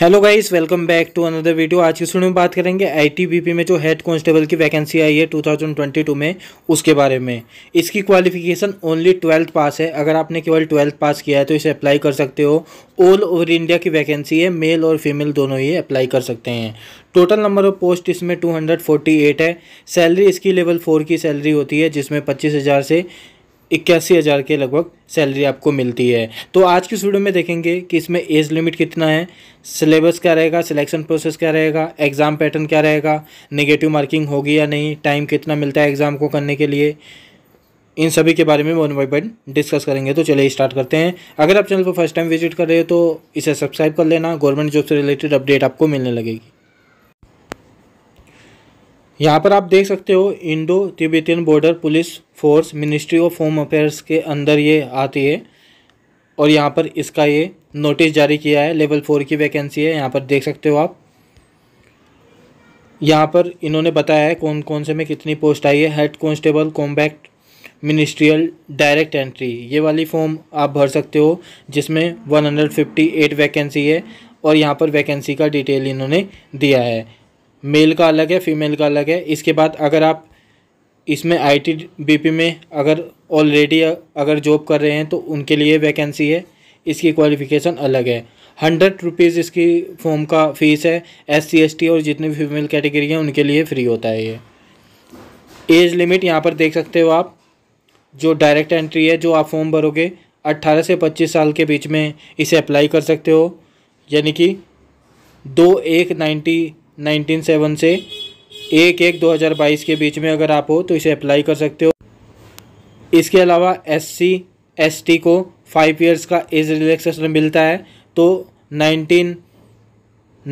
hello guys welcome back to another video आज की studio में बात करेंगे आईटीबीपी में जो हेड कांस्टेबल की वैकेंसी आई है 2022 में उसके बारे में इसकी क्वालिफिकेशन ओनली ट्वेल्थ पास है अगर आपने केवल ट्वेल्थ पास किया है तो इसे अप्लाई कर सकते हो ऑल ओवर इंडिया की वैकेंसी है मेल और फीमेल दोनों ही अप्लाई कर सकते हैं टोटल नंबर ऑफ पोस्ट इसमें टू है सैलरी इसकी लेवल फोर की सैलरी होती है जिसमें पच्चीस से इक्यासी हज़ार के लगभग सैलरी आपको मिलती है तो आज की वीडियो में देखेंगे कि इसमें एज लिमिट कितना है सिलेबस क्या रहेगा सिलेक्शन प्रोसेस क्या रहेगा एग्ज़ाम पैटर्न क्या रहेगा नेगेटिव मार्किंग होगी या नहीं टाइम कितना मिलता है एग्ज़ाम को करने के लिए इन सभी के बारे में वन बाई वन डिस्कस करेंगे तो चलिए स्टार्ट करते हैं अगर आप चैनल पर फर्स्ट टाइम विजिट कर रहे हो तो इसे सब्सक्राइब कर लेना गवर्नमेंट जॉब से रिलेटेड अपडेट आपको मिलने लगेगी यहाँ पर आप देख सकते हो Indo Tibetan Border Police Force Ministry of Home Affairs के अंदर ये आती है और यहाँ पर इसका ये नोटिस जारी किया है लेवल फोर की वैकेंसी है यहाँ पर देख सकते हो आप यहाँ पर इन्होंने बताया है कौन कौन से में कितनी पोस्ट आई है head constable combat ministerial direct entry ये वाली फॉर्म आप भर सकते हो जिसमें one hundred fifty eight vacancy है और यहाँ पर वैकेंसी का डिटेल इन्होंने दिया है मेल का अलग है फीमेल का अलग है इसके बाद अगर आप इसमें पी में अगर ऑलरेडी अगर जॉब कर रहे हैं तो उनके लिए वैकेंसी है इसकी क्वालिफ़िकेशन अलग है हंड्रेड रुपीज़ इसकी फॉर्म का फ़ीस है एस सी एस टी और जितने भी फीमेल कैटेगरी हैं उनके लिए फ्री होता है ये एज लिमिट यहाँ पर देख सकते हो आप जो डायरेक्ट एंट्री है जो आप फॉर्म भरोगे अट्ठारह से पच्चीस साल के बीच में इसे अप्लाई कर सकते हो यानी कि दो एक नाइन्टी नाइनटीन सेवन से एक एक दो हज़ार बाईस के बीच में अगर आप हो तो इसे अप्लाई कर सकते हो इसके अलावा एस सी एस टी को फाइव ईयर्स का एज रिलैक्सेशन मिलता है तो नाइनटीन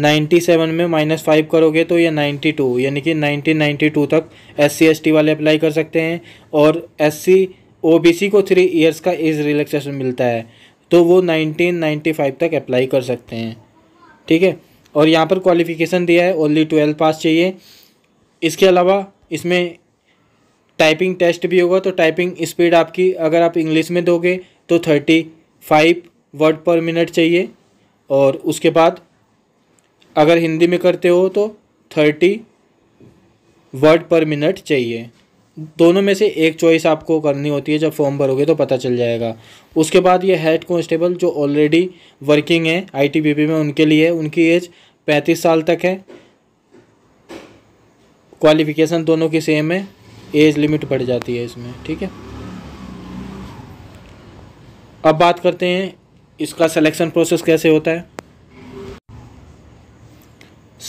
नाइन्टी सेवन में माइनस फाइव करोगे तो ये नाइन्टी टू यानी कि नाइनटीन नाइन्टी टू तक एस सी एस टी वाले अप्लाई कर सकते हैं और एस सी ओ बी सी को थ्री ईयर्स का एज रिलैक्सेशन मिलता है तो वो नाइनटीन नाइन्टी फाइव तक अप्लाई कर सकते हैं ठीक है और यहाँ पर क्वालिफिकेशन दिया है ओनली ट्वेल्व पास चाहिए इसके अलावा इसमें टाइपिंग टेस्ट भी होगा तो टाइपिंग स्पीड आपकी अगर आप इंग्लिश में दोगे तो thirty five word per minute चाहिए और उसके बाद अगर हिंदी में करते हो तो थर्टी वर्ड पर मिनट चाहिए दोनों में से एक चॉइस आपको करनी होती है जब फॉर्म भरोगे तो पता चल जाएगा उसके बाद ये हेड कॉन्स्टेबल जो ऑलरेडी वर्किंग है आईटीबीपी में उनके लिए उनकी एज पैंतीस साल तक है क्वालिफिकेशन दोनों की सेम है एज लिमिट बढ़ जाती है इसमें ठीक है अब बात करते हैं इसका सिलेक्शन प्रोसेस कैसे होता है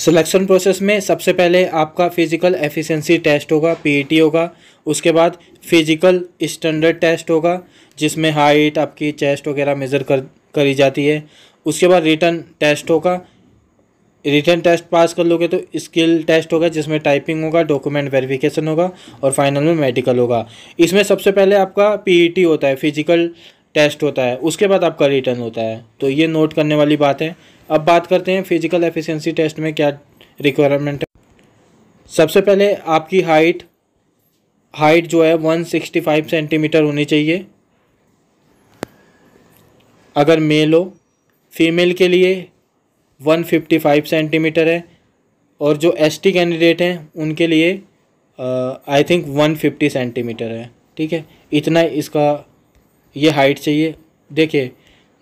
सिलेक्शन प्रोसेस में सबसे पहले आपका फ़िज़िकल एफिशिएंसी टेस्ट होगा पीईटी e होगा उसके बाद फ़िज़िकल स्टैंडर्ड टेस्ट होगा जिसमें हाइट आपकी चेस्ट वगैरह मेज़र कर करी जाती है उसके बाद रिटर्न टेस्ट होगा रिटर्न टेस्ट पास कर लोगे तो स्किल टेस्ट होगा जिसमें टाइपिंग होगा डॉक्यूमेंट वेरिफिकेशन होगा और फाइनल में मेडिकल होगा इसमें सबसे पहले आपका पीईटी e होता है फिजिकल टेस्ट होता है उसके बाद आपका रिटर्न होता है तो ये नोट करने वाली बात है अब बात करते हैं फिजिकल एफिशिएंसी टेस्ट में क्या रिक्वायरमेंट है सबसे पहले आपकी हाइट हाइट जो है वन सेंटीमीटर होनी चाहिए अगर मेल हो फीमेल के लिए 155 सेंटीमीटर है और जो एसटी कैंडिडेट हैं उनके लिए आई थिंक 150 सेंटीमीटर है ठीक है इतना इसका ये हाइट चाहिए देखिए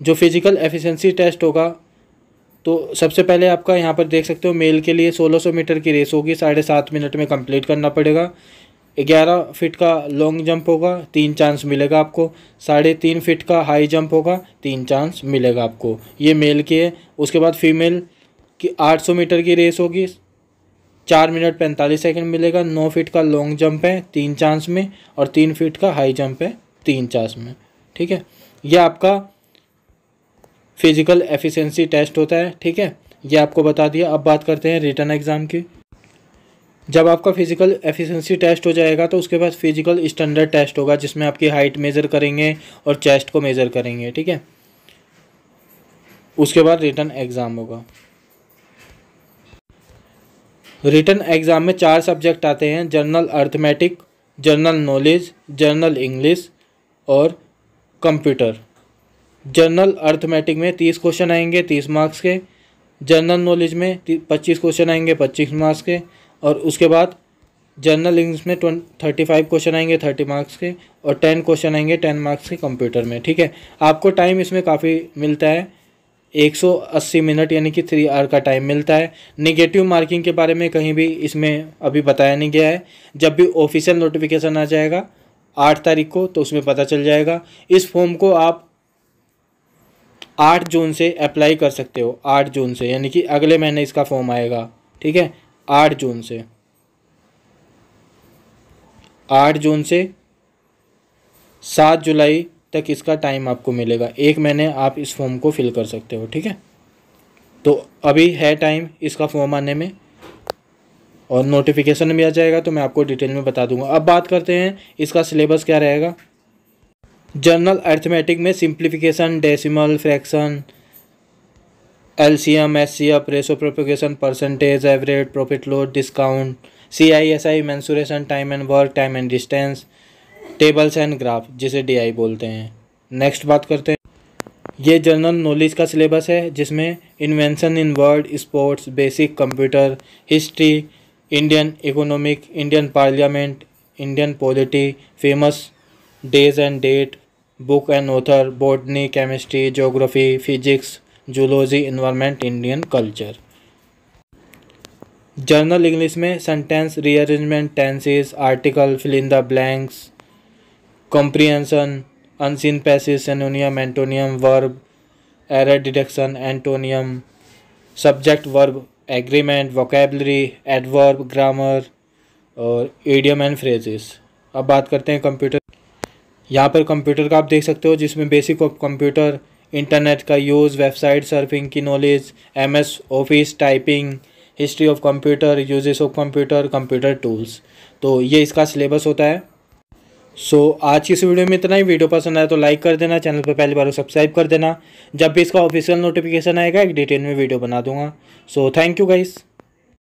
जो फिज़िकल एफिशिएंसी टेस्ट होगा तो सबसे पहले आपका यहाँ पर देख सकते हो मेल के लिए 1600 मीटर की रेस होगी साढ़े सात मिनट में कंप्लीट करना पड़ेगा ग्यारह फिट का लॉन्ग जंप होगा तीन चांस मिलेगा आपको साढ़े तीन फिट का हाई जंप होगा तीन चांस मिलेगा आपको ये मेल की है उसके बाद फीमेल की आठ सौ मीटर की रेस होगी चार मिनट पैंतालीस सेकंड मिलेगा नौ फिट का लॉन्ग जंप है तीन चांस में और तीन फिट का हाई जंप है तीन चांस में ठीक है यह आपका फिजिकल एफिशेंसी टेस्ट होता है ठीक है ये आपको बता दिया अब बात करते हैं रिटर्न एग्ज़ाम की जब आपका फिजिकल एफिशिएंसी टेस्ट हो जाएगा तो उसके बाद फिजिकल स्टैंडर्ड टेस्ट होगा जिसमें आपकी हाइट मेज़र करेंगे और चेस्ट को मेज़र करेंगे ठीक है उसके बाद रिटर्न एग्ज़ाम होगा रिटर्न एग्ज़ाम में चार सब्जेक्ट आते हैं general arithmetic general knowledge general English और कंप्यूटर जर्नल अर्थमेटिक में तीस क्वेश्चन आएंगे तीस मार्क्स के जर्नल नॉलेज में पच्चीस क्वेश्चन आएंगे पच्चीस मार्क्स के और उसके बाद जनरल इंग्लिश में थर्टी फाइव क्वेश्चन आएंगे थर्टी मार्क्स के और टेन क्वेश्चन आएंगे टेन मार्क्स के कंप्यूटर में ठीक है आपको टाइम इसमें काफ़ी मिलता है एक सौ अस्सी मिनट यानी कि थ्री आर का टाइम मिलता है नेगेटिव मार्किंग के बारे में कहीं भी इसमें अभी बताया नहीं गया है जब भी ऑफिशियल नोटिफिकेशन आ जाएगा आठ तारीख को तो उसमें पता चल जाएगा इस फॉर्म को आप आठ जून से अप्लाई कर सकते हो आठ जून से यानी कि अगले महीने इसका फॉर्म आएगा ठीक है आठ जून से आठ जून से सात जुलाई तक इसका टाइम आपको मिलेगा एक महीने आप इस फॉर्म को फिल कर सकते हो ठीक है तो अभी है टाइम इसका फॉर्म आने में और नोटिफिकेशन भी आ जाएगा तो मैं आपको डिटेल में बता दूंगा अब बात करते हैं इसका सिलेबस क्या रहेगा जर्नल अर्थमेटिक में simplification decimal fraction L C M S C F ratio proportion percentage average profit loss discount C I S I mensuration time and work time and distance tables and graph जिसे D I बोलते हैं next बात करते हैं ये general knowledge का syllabus है जिसमें invention in world sports basic computer history Indian economic Indian parliament Indian polity famous days and date book and author botany chemistry geography physics zoology environment Indian culture general English में sentence rearrangement tenses article filling the blanks comprehension unseen passage synonym antonym verb error detection antonym subject verb agreement vocabulary adverb grammar और idiom and phrases अब बात करते हैं computer यहाँ पर computer का आप देख सकते हो जिसमें बेसिक ऑफ कंप्यूटर इंटरनेट का यूज़ वेबसाइट सर्फिंग की knowledge MS office typing history of computer uses of computer computer tools तो ये इसका सिलेबस होता है सो so, आज की इस वीडियो में इतना ही वीडियो पसंद आया तो लाइक कर देना चैनल पर पहली बार सब्सक्राइब कर देना जब भी इसका ऑफिशियल नोटिफिकेशन आएगा एक डिटेल में वीडियो बना दूंगा सो थैंक यू गाइस